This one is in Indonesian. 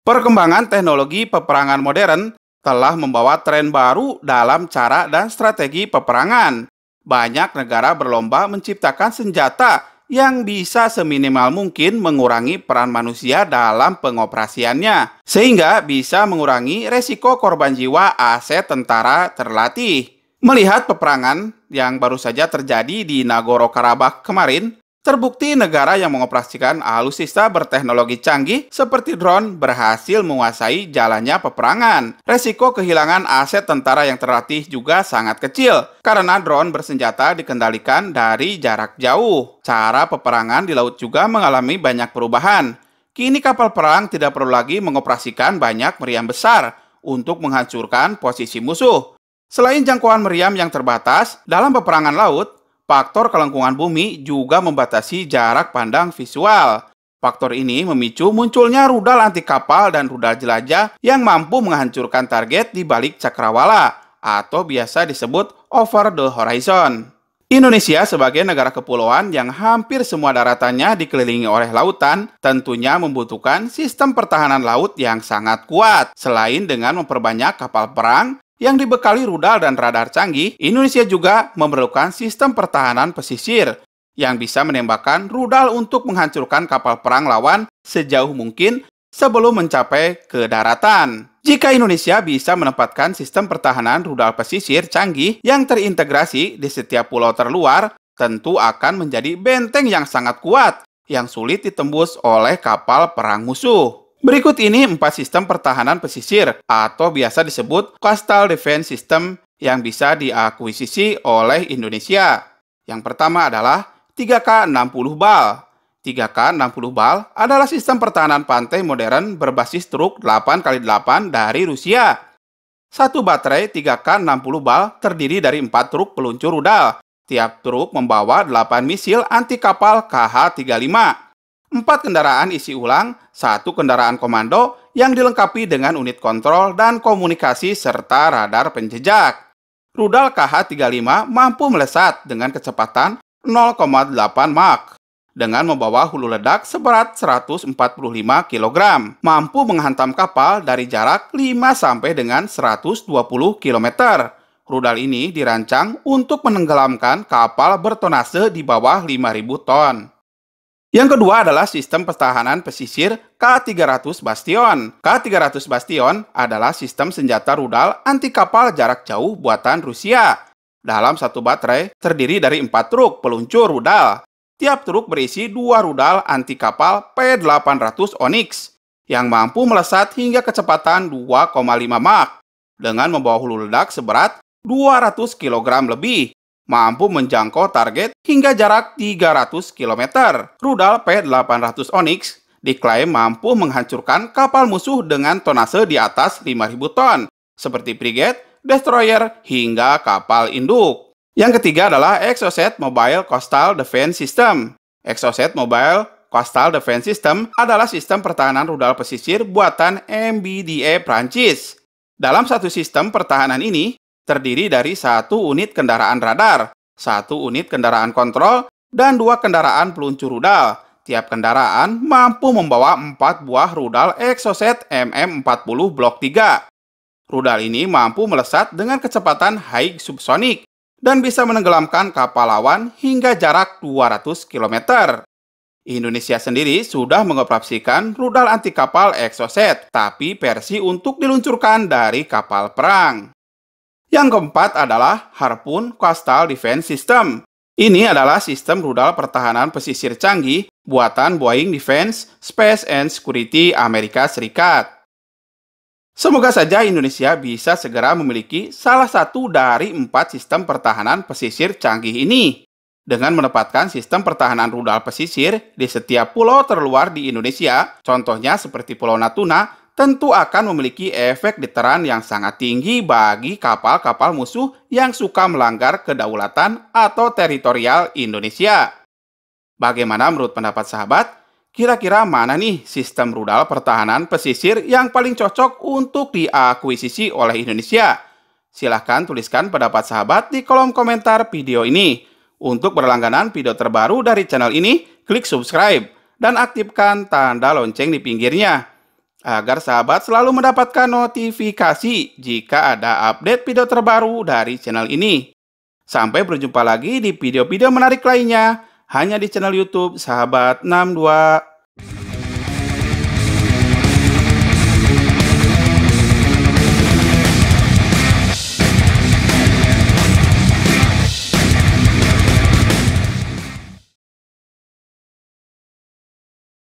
Perkembangan teknologi peperangan modern telah membawa tren baru dalam cara dan strategi peperangan. Banyak negara berlomba menciptakan senjata yang bisa seminimal mungkin mengurangi peran manusia dalam pengoperasiannya, sehingga bisa mengurangi resiko korban jiwa aset tentara terlatih. Melihat peperangan yang baru saja terjadi di Nagorno-Karabakh kemarin, Terbukti negara yang mengoperasikan alutsista berteknologi canggih seperti drone berhasil menguasai jalannya peperangan. Resiko kehilangan aset tentara yang terlatih juga sangat kecil karena drone bersenjata dikendalikan dari jarak jauh. Cara peperangan di laut juga mengalami banyak perubahan. Kini kapal perang tidak perlu lagi mengoperasikan banyak meriam besar untuk menghancurkan posisi musuh. Selain jangkauan meriam yang terbatas, dalam peperangan laut, faktor kelengkungan bumi juga membatasi jarak pandang visual. Faktor ini memicu munculnya rudal anti kapal dan rudal jelajah yang mampu menghancurkan target di balik cakrawala atau biasa disebut over the horizon. Indonesia sebagai negara kepulauan yang hampir semua daratannya dikelilingi oleh lautan, tentunya membutuhkan sistem pertahanan laut yang sangat kuat. Selain dengan memperbanyak kapal perang, yang dibekali rudal dan radar canggih, Indonesia juga memerlukan sistem pertahanan pesisir yang bisa menembakkan rudal untuk menghancurkan kapal perang lawan sejauh mungkin sebelum mencapai ke daratan. Jika Indonesia bisa menempatkan sistem pertahanan rudal pesisir canggih yang terintegrasi di setiap pulau terluar, tentu akan menjadi benteng yang sangat kuat yang sulit ditembus oleh kapal perang musuh. Berikut ini empat sistem pertahanan pesisir atau biasa disebut coastal defense system yang bisa diakuisisi oleh Indonesia. Yang pertama adalah 3K60 BAL. 3K60 BAL adalah sistem pertahanan pantai modern berbasis truk 8x8 dari Rusia. Satu baterai 3K60 BAL terdiri dari empat truk peluncur rudal. Tiap truk membawa 8 misil anti kapal KH-35. 4 kendaraan isi ulang, satu kendaraan komando yang dilengkapi dengan unit kontrol dan komunikasi serta radar penjejak. Rudal KH-35 mampu melesat dengan kecepatan 0,8 Mach dengan membawa hulu ledak seberat 145 kg, mampu menghantam kapal dari jarak 5 sampai dengan 120 km. Rudal ini dirancang untuk menenggelamkan kapal bertonase di bawah 5.000 ton. Yang kedua adalah sistem pertahanan pesisir K300 Bastion. K300 Bastion adalah sistem senjata rudal anti kapal jarak jauh buatan Rusia. Dalam satu baterai terdiri dari empat truk peluncur rudal. Tiap truk berisi dua rudal anti kapal P800 Onyx yang mampu melesat hingga kecepatan 2,5 Mach dengan membawa hulu ledak seberat 200 kg lebih mampu menjangkau target hingga jarak 300 km. Rudal P-800 Onyx diklaim mampu menghancurkan kapal musuh dengan tonase di atas 5.000 ton, seperti frigate, destroyer, hingga kapal induk. Yang ketiga adalah Exocet Mobile Coastal Defense System. Exocet Mobile Coastal Defense System adalah sistem pertahanan rudal pesisir buatan MBDA Prancis. Dalam satu sistem pertahanan ini, terdiri dari satu unit kendaraan radar, satu unit kendaraan kontrol, dan dua kendaraan peluncur rudal. Tiap kendaraan mampu membawa empat buah rudal Exocet MM40 Blok 3. Rudal ini mampu melesat dengan kecepatan high subsonic dan bisa menenggelamkan kapal lawan hingga jarak 200 km. Indonesia sendiri sudah mengoperasikan rudal anti kapal Exocet, tapi versi untuk diluncurkan dari kapal perang. Yang keempat adalah Harpoon Coastal Defense System. Ini adalah sistem rudal pertahanan pesisir canggih buatan Boeing Defense, Space and Security Amerika Serikat. Semoga saja Indonesia bisa segera memiliki salah satu dari empat sistem pertahanan pesisir canggih ini. Dengan menempatkan sistem pertahanan rudal pesisir di setiap pulau terluar di Indonesia, contohnya seperti Pulau Natuna tentu akan memiliki efek deteran yang sangat tinggi bagi kapal-kapal musuh yang suka melanggar kedaulatan atau teritorial Indonesia. Bagaimana menurut pendapat sahabat? Kira-kira mana nih sistem rudal pertahanan pesisir yang paling cocok untuk diakuisisi oleh Indonesia? Silahkan tuliskan pendapat sahabat di kolom komentar video ini. Untuk berlangganan video terbaru dari channel ini, klik subscribe dan aktifkan tanda lonceng di pinggirnya agar sahabat selalu mendapatkan notifikasi jika ada update video terbaru dari channel ini. Sampai berjumpa lagi di video-video menarik lainnya hanya di channel YouTube Sahabat 62